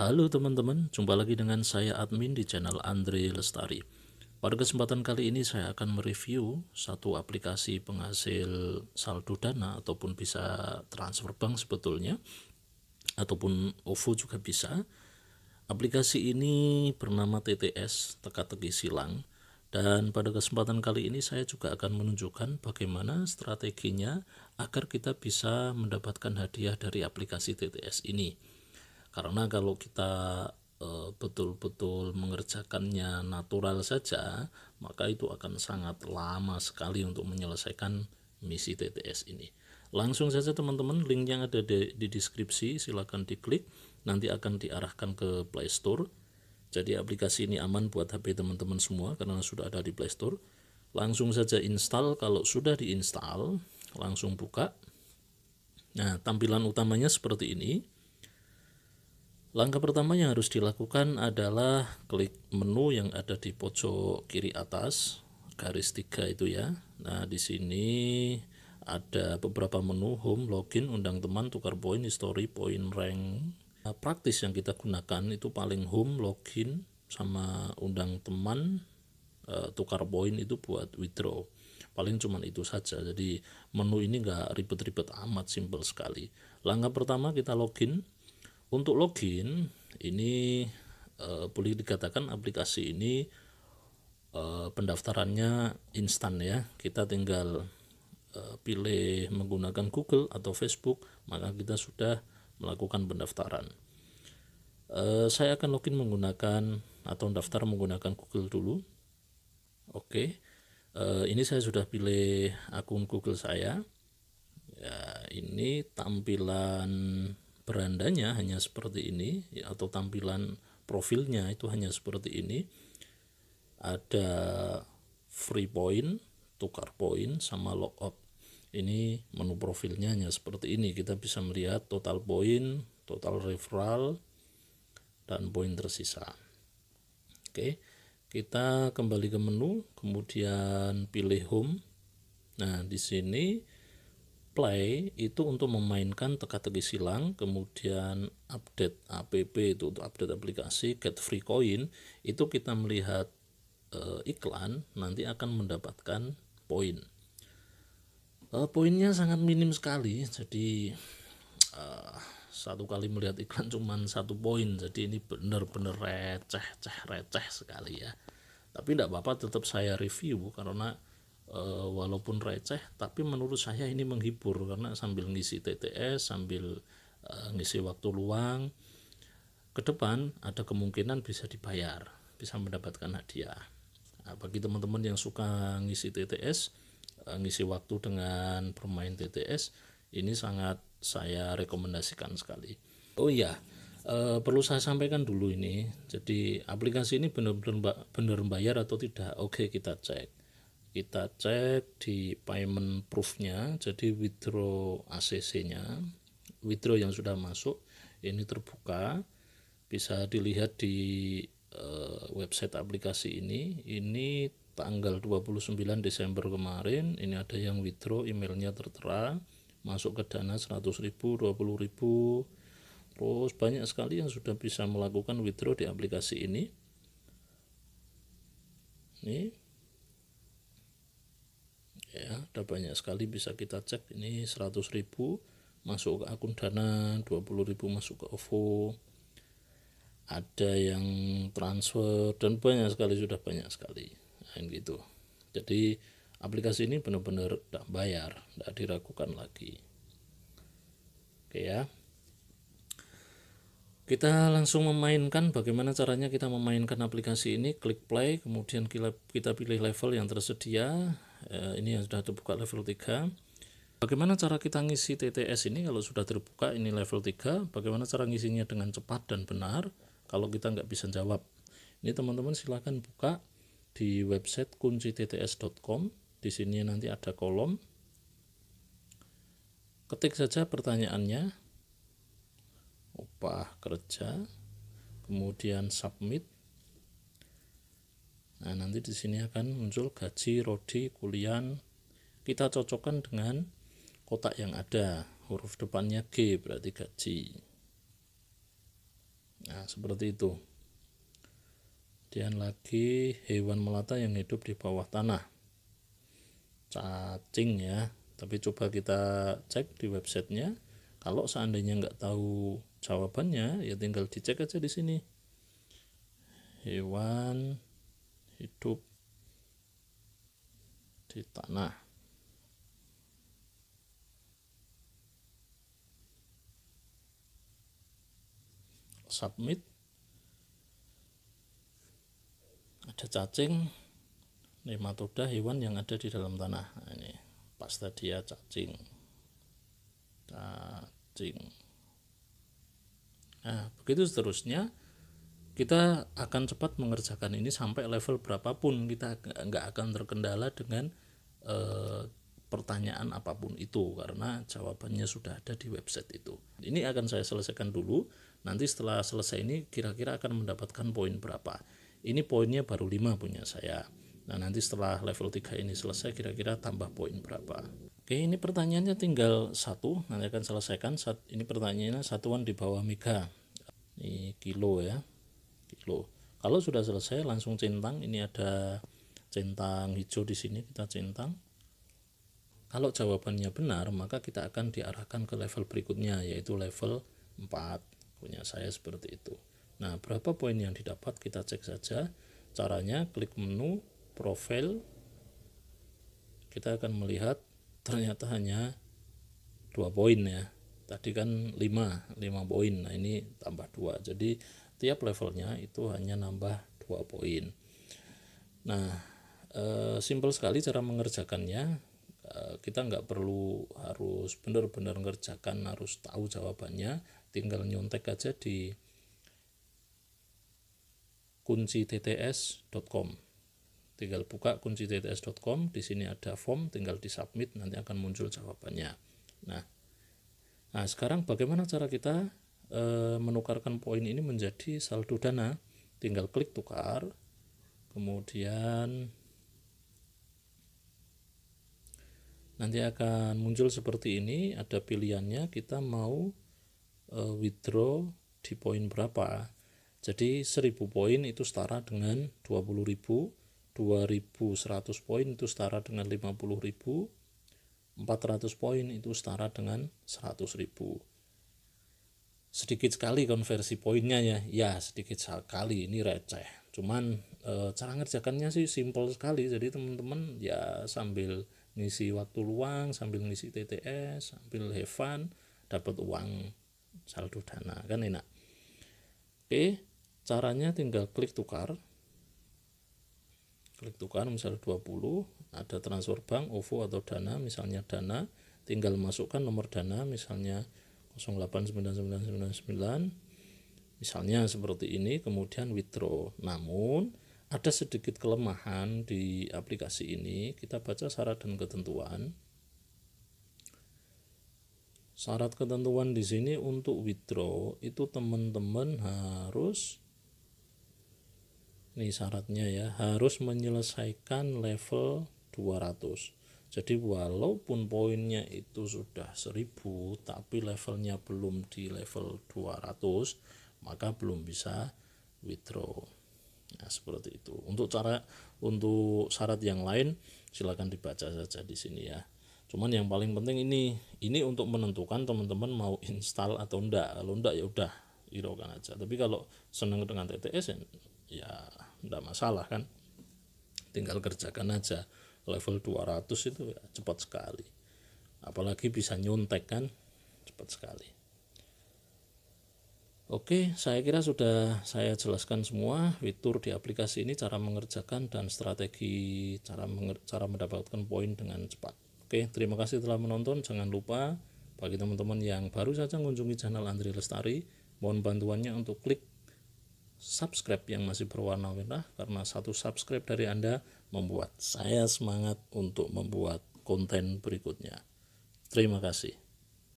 Halo teman-teman, jumpa lagi dengan saya admin di channel Andre Lestari. Pada kesempatan kali ini saya akan mereview satu aplikasi penghasil saldo dana ataupun bisa transfer bank sebetulnya ataupun OVO juga bisa. Aplikasi ini bernama TTS, teka-teki silang. Dan pada kesempatan kali ini saya juga akan menunjukkan bagaimana strateginya agar kita bisa mendapatkan hadiah dari aplikasi TTS ini karena kalau kita eh, betul-betul mengerjakannya natural saja, maka itu akan sangat lama sekali untuk menyelesaikan misi TTS ini. Langsung saja teman-teman, link yang ada di, di deskripsi silahkan diklik, nanti akan diarahkan ke Play Store. Jadi aplikasi ini aman buat HP teman-teman semua karena sudah ada di Play Store. Langsung saja install, kalau sudah diinstal, langsung buka. Nah, tampilan utamanya seperti ini Langkah pertama yang harus dilakukan adalah klik menu yang ada di pojok kiri atas, garis tiga itu ya. Nah, di sini ada beberapa menu home, login, undang teman, tukar poin, history, poin rank. Nah, praktis yang kita gunakan itu paling home, login, sama undang teman, eh, tukar poin itu buat withdraw. Paling cuman itu saja. Jadi menu ini nggak ribet-ribet amat, simple sekali. Langkah pertama kita login untuk login ini eh, boleh dikatakan aplikasi ini eh, pendaftarannya instan ya. Kita tinggal eh, pilih menggunakan Google atau Facebook, maka kita sudah melakukan pendaftaran. saya akan login menggunakan atau daftar menggunakan Google dulu. Oke. ini saya sudah pilih akun Google saya. Ya, ini tampilan berandanya hanya seperti ini ya, atau tampilan profilnya itu hanya seperti ini ada free point tukar point sama logout ini menu profilnya hanya seperti ini kita bisa melihat total point total referral dan point tersisa oke kita kembali ke menu kemudian pilih home nah di sini play itu untuk memainkan teka-teki silang, kemudian update app itu untuk update aplikasi, get free coin itu kita melihat e, iklan nanti akan mendapatkan poin. E, poinnya sangat minim sekali, jadi e, satu kali melihat iklan cuma satu poin, jadi ini benar-benar receh, receh, receh sekali ya. Tapi tidak apa-apa, tetap saya review karena Eh, walaupun receh tapi menurut saya ini menghibur karena sambil ngisi TTS sambil eh, ngisi waktu luang ke depan ada kemungkinan bisa dibayar bisa mendapatkan hadiah nah, bagi teman-teman yang suka ngisi TTS eh, ngisi waktu dengan bermain TTS ini sangat saya rekomendasikan sekali oh iya e, perlu saya sampaikan dulu ini jadi aplikasi ini benar-benar benar bayar atau tidak oke kita cek kita cek di payment proofnya jadi withdraw ACC nya withdraw yang sudah masuk ini terbuka bisa dilihat di uh, website aplikasi ini ini tanggal 29 Desember kemarin ini ada yang withdraw emailnya tertera masuk ke dana 100.000 20.000 terus banyak sekali yang sudah bisa melakukan withdraw di aplikasi ini ini ya ada banyak sekali bisa kita cek ini 100.000 masuk ke akun dana 20.000 masuk ke OVO ada yang transfer dan banyak sekali sudah banyak sekali nah, gitu jadi aplikasi ini benar-benar tidak bayar tidak diragukan lagi oke ya kita langsung memainkan bagaimana caranya kita memainkan aplikasi ini klik play kemudian kita pilih level yang tersedia Eh, ini yang sudah terbuka level 3 bagaimana cara kita ngisi TTS ini kalau sudah terbuka ini level 3 bagaimana cara ngisinya dengan cepat dan benar kalau kita nggak bisa jawab ini teman-teman silahkan buka di website kunci tts.com di sini nanti ada kolom ketik saja pertanyaannya upah kerja kemudian submit Nah, nanti di sini akan muncul gaji, rodi, kulian. Kita cocokkan dengan kotak yang ada. Huruf depannya G berarti gaji. Nah, seperti itu. Kemudian lagi hewan melata yang hidup di bawah tanah. Cacing ya. Tapi coba kita cek di websitenya. Kalau seandainya nggak tahu jawabannya, ya tinggal dicek aja di sini. Hewan hidup di tanah. Submit. Ada cacing, nematoda hewan yang ada di dalam tanah. Nah, ini pasta dia ya, cacing. Cacing. Nah, begitu seterusnya kita akan cepat mengerjakan ini sampai level berapapun kita nggak akan terkendala dengan e, pertanyaan apapun itu karena jawabannya sudah ada di website itu. Ini akan saya selesaikan dulu. Nanti setelah selesai ini kira-kira akan mendapatkan poin berapa. Ini poinnya baru 5 punya saya. Nah, nanti setelah level 3 ini selesai kira-kira tambah poin berapa. Oke, ini pertanyaannya tinggal satu. Nanti akan selesaikan. Ini pertanyaannya satuan di bawah mega. Ini kilo ya loh kalau sudah selesai langsung centang ini ada centang hijau di sini kita centang kalau jawabannya benar maka kita akan diarahkan ke level berikutnya yaitu level 4 punya saya seperti itu nah berapa poin yang didapat kita cek saja caranya klik menu profil kita akan melihat ternyata hanya dua poin ya tadi kan 5 5 poin nah ini tambah dua jadi tiap levelnya itu hanya nambah dua poin nah e, eh, simple sekali cara mengerjakannya e, kita nggak perlu harus benar-benar ngerjakan harus tahu jawabannya tinggal nyontek aja di kunci tts.com tinggal buka kunci tts.com di sini ada form tinggal di submit nanti akan muncul jawabannya nah nah sekarang bagaimana cara kita Eh, menukarkan poin ini menjadi saldo dana tinggal klik tukar kemudian nanti akan muncul seperti ini ada pilihannya kita mau e, withdraw di poin berapa jadi 1000 poin itu setara dengan 20.000 2100 poin itu setara dengan 50.000 400 poin itu setara dengan ribu sedikit sekali konversi poinnya ya ya sedikit sekali ini receh cuman e, cara ngerjakannya sih simple sekali jadi teman-teman ya sambil ngisi waktu luang sambil ngisi TTS sambil have fun dapat uang saldo dana kan enak oke caranya tinggal klik tukar klik tukar misal 20 ada transfer bank OVO atau dana misalnya dana tinggal masukkan nomor dana misalnya 0899999 misalnya seperti ini kemudian withdraw namun ada sedikit kelemahan di aplikasi ini kita baca syarat dan ketentuan syarat ketentuan di sini untuk withdraw itu teman-teman harus ini syaratnya ya harus menyelesaikan level 200 jadi walaupun poinnya itu sudah 1000 tapi levelnya belum di level 200 maka belum bisa withdraw. Nah, seperti itu. Untuk cara untuk syarat yang lain silakan dibaca saja di sini ya. Cuman yang paling penting ini ini untuk menentukan teman-teman mau install atau enggak. Kalau enggak ya udah hiraukan aja. Tapi kalau senang dengan TTS ya enggak masalah kan. Tinggal kerjakan aja level 200 itu ya, cepat sekali apalagi bisa nyontek kan cepat sekali Oke, saya kira sudah saya jelaskan semua fitur di aplikasi ini, cara mengerjakan dan strategi cara cara mendapatkan poin dengan cepat. Oke, terima kasih telah menonton. Jangan lupa bagi teman-teman yang baru saja mengunjungi channel Andri Lestari, mohon bantuannya untuk klik subscribe yang masih berwarna merah karena satu subscribe dari Anda membuat saya semangat untuk membuat konten berikutnya. Terima kasih.